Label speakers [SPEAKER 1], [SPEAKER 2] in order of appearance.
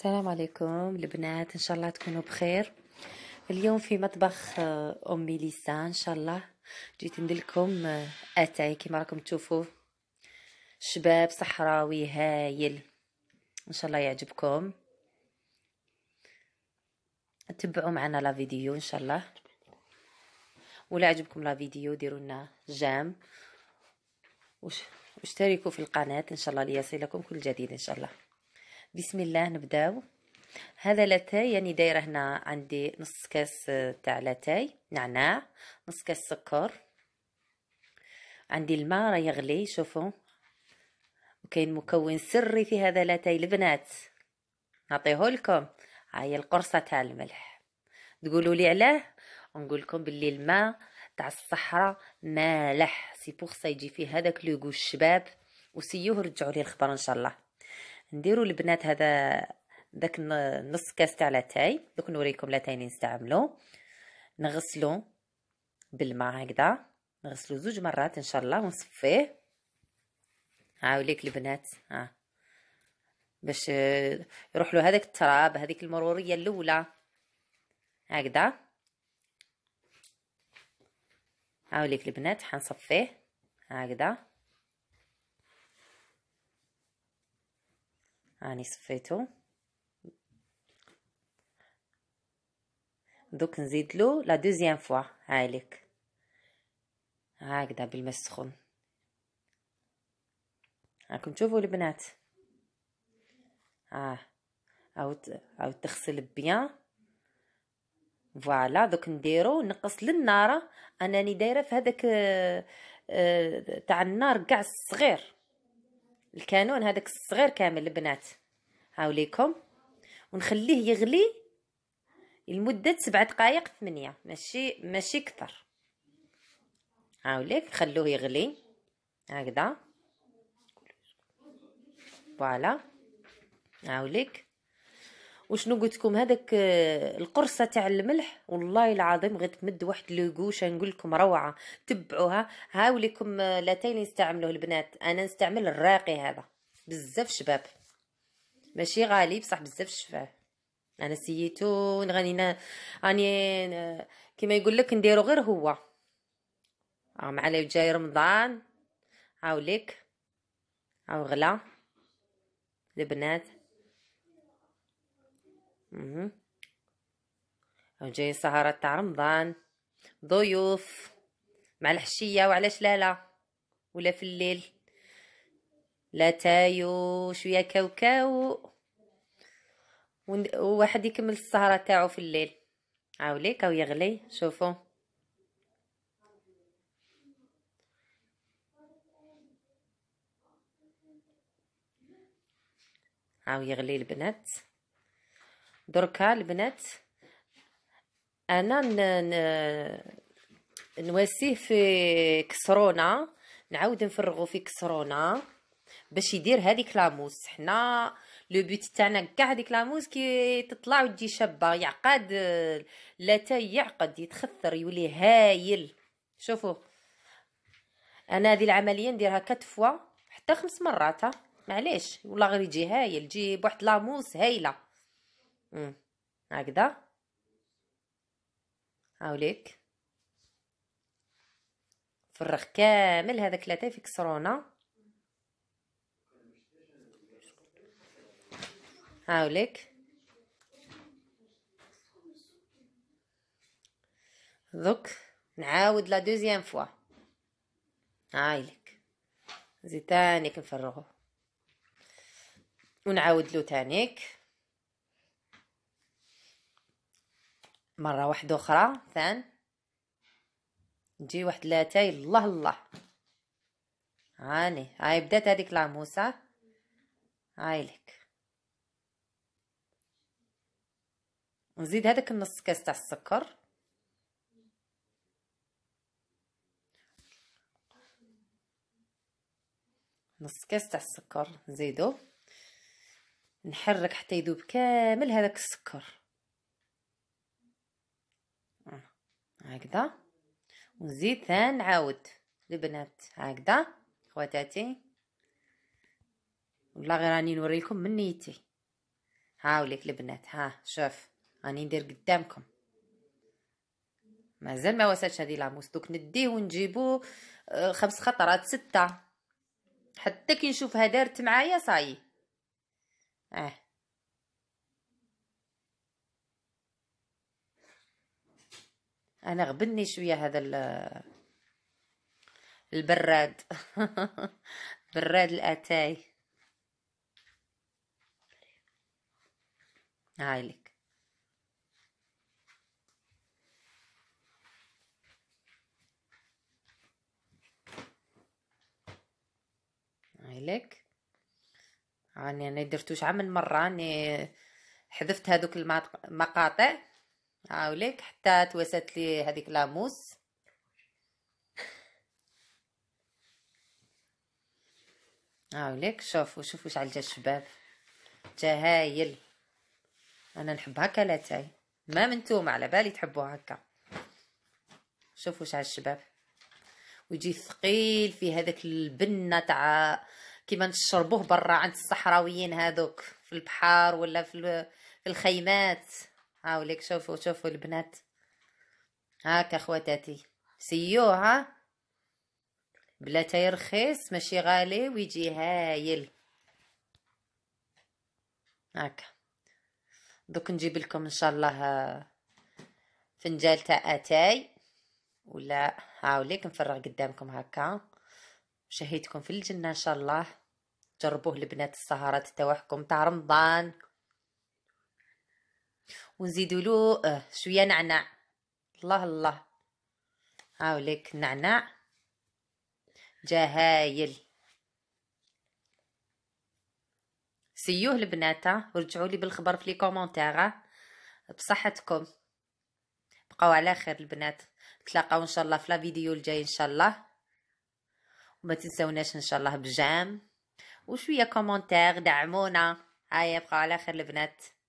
[SPEAKER 1] السلام عليكم البنات ان شاء الله تكونوا بخير اليوم في مطبخ آه، امي ليسا ان شاء الله جيت ندير لكم آه، اتاي كما راكم تشوفوا شباب صحراوي هايل ان شاء الله يعجبكم تبعوا معنا لا فيديو ان شاء الله ولا عجبكم لا فيديو ديروا لنا جام واشتركوا في القناه ان شاء الله ليصلكم كل جديد ان شاء الله بسم الله نبداو هذا لاتاي يعني دايره هنا عندي نص كاس آه، تاع لاتاي نعناع نص كاس سكر عندي الماء راه يغلي شوفوا وكاين مكون سري في هذا لاتاي البنات نعطيه لكم هاي القرصه تاع الملح تقولوا لي علاه نقول لكم باللي الماء تاع الصحراء مالح سي بوغ سا يجي فيه هذاك لو الشباب وسيوه رجعوا لي الخبر ان شاء الله نديرو البنات هذا داك نص كاس تاع لاتاي دوك نوريكم لاتاي اللي نستعملو نغسلو بالماء هكذا نغسلو زوج مرات ان شاء الله ونصفيه هاوليك البنات ها باش يروح له هذاك التراب هذيك المروريه الاولى هكذا هاوليك البنات حنصفيه هكذا هاني صفيتو دوك نزيد له لا دوزيام فوا هايلك هكذا بالماء السخون راكم تشوفوا البنات اه عاود عاود تغسل بيان فوالا دوك نديرو نقص للنار اناني دايره في هذاك آه، آه، تاع النار كاع الصغير الكانون هذاك الصغير كامل البنات هاوليكم ونخليه يغلي لمدة سبع دقائق ثمانية ماشي ماشي كثر هاوليك خلوه يغلي هكذا فوالا هاوليك وشنو قلت لكم هذاك آه، القرصه تاع الملح والله العظيم تمد واحد لوغوشه نقول لكم روعه تبعوها هاوليكم آه، لاتين يستعملوه البنات انا نستعمل الراقي هذا بزاف شباب ماشي غالي بصح بزاف شفاه انا سييتو غني راني آه، كيما يقول لك نديرو غير هو اه مع جاي رمضان هاوليك هاو غلا البنات اها جاي سهره تاع رمضان ضيوف مع الحشيه وعلاش لا لا ولا في الليل لا تايو شويه كاوكاو وواحد يكمل السهره تاعو في الليل عاوليك او يغلي شوفوا عاو يغلي البنات دركا البنات انا ن... ن... نواسيه في كسرونه نعاود نفرغو في كسرونه باش يدير هذيك لاموس حنا لو بوت تاعنا كاع هذيك لاموس كي تطلع وتجي شابه يعقد لاتاي يعقد يتخثر يولي هايل شوفوا انا هذه العمليه نديرها كات فوا حتى خمس مرات معليش والله غير يجي هايل يجي بواحد لاموس هايله هكذا هاوليك فرغ كامل هذاك في يكسرونا هاوليك دوك نعاود لا دوزيام فوا هايلك زيد تاني كنفرغوه ونعاود له تانيك مرة واحدة أخرى ثان نجي واحد لاتاي الله الله هاني هاي بدات هذيك العموسة هاي لك نزيد هذاك النص كاس تاع السكر نص كاس تاع السكر نزيدو نحرك حتى يذوب كامل هذاك السكر هكذا ونزيد ثان عاود البنات هكذا خواتاتي والله غير راني نوريكم من نيتي هاوليك البنات ها شوف راني ندير قدامكم مازال ما وصلش هذه لاموس دوك نديه ونجيبو آه، خمس خطرات ستة حتى كي نشوفها دارت معايا صاي اه انا غبني شويه هذا البراد براد الاتاي هايلك هايلك راني انا درتوش عام من مره راني حذفت هذوك المقاطع عاوليك حتى توست لي هذيك لاموس عاوليك شوفوا شوفوا شعل جا الشباب جا هايل انا نحب هكا لاتاي ما منتوم على بالي تحبوا هكا شوفوا شعل الشباب ويجي ثقيل في هذاك البنه تاع كيما نشربوه برا عند الصحراويين هذوك في البحار ولا في الخيمات هاوليك شوفوا شوفوا البنات هاك اخواتاتي سيو ها بلاتاي رخيص ماشي غالي ويجي هايل هاكا دوك نجيب لكم ان شاء الله آه، فنجال تاع اتاي ولا هاوليك نفرغ قدامكم هاكا شهيتكم في الجنه ان شاء الله جربوه البنات السهرات تاعكم تاع رمضان ونزيدوا له آه، شويه نعناع الله الله هاوليك النعناع جا هايل سيوه البنات ورجعوا لي بالخبر في لي كومونتير بصحتكم بقاو على خير البنات نتلاقاو ان شاء الله في لا فيديو الجاي ان شاء الله وما تنساوناش ان شاء الله بجام وشويه كومونتير دعمونا هيا بقاو على خير البنات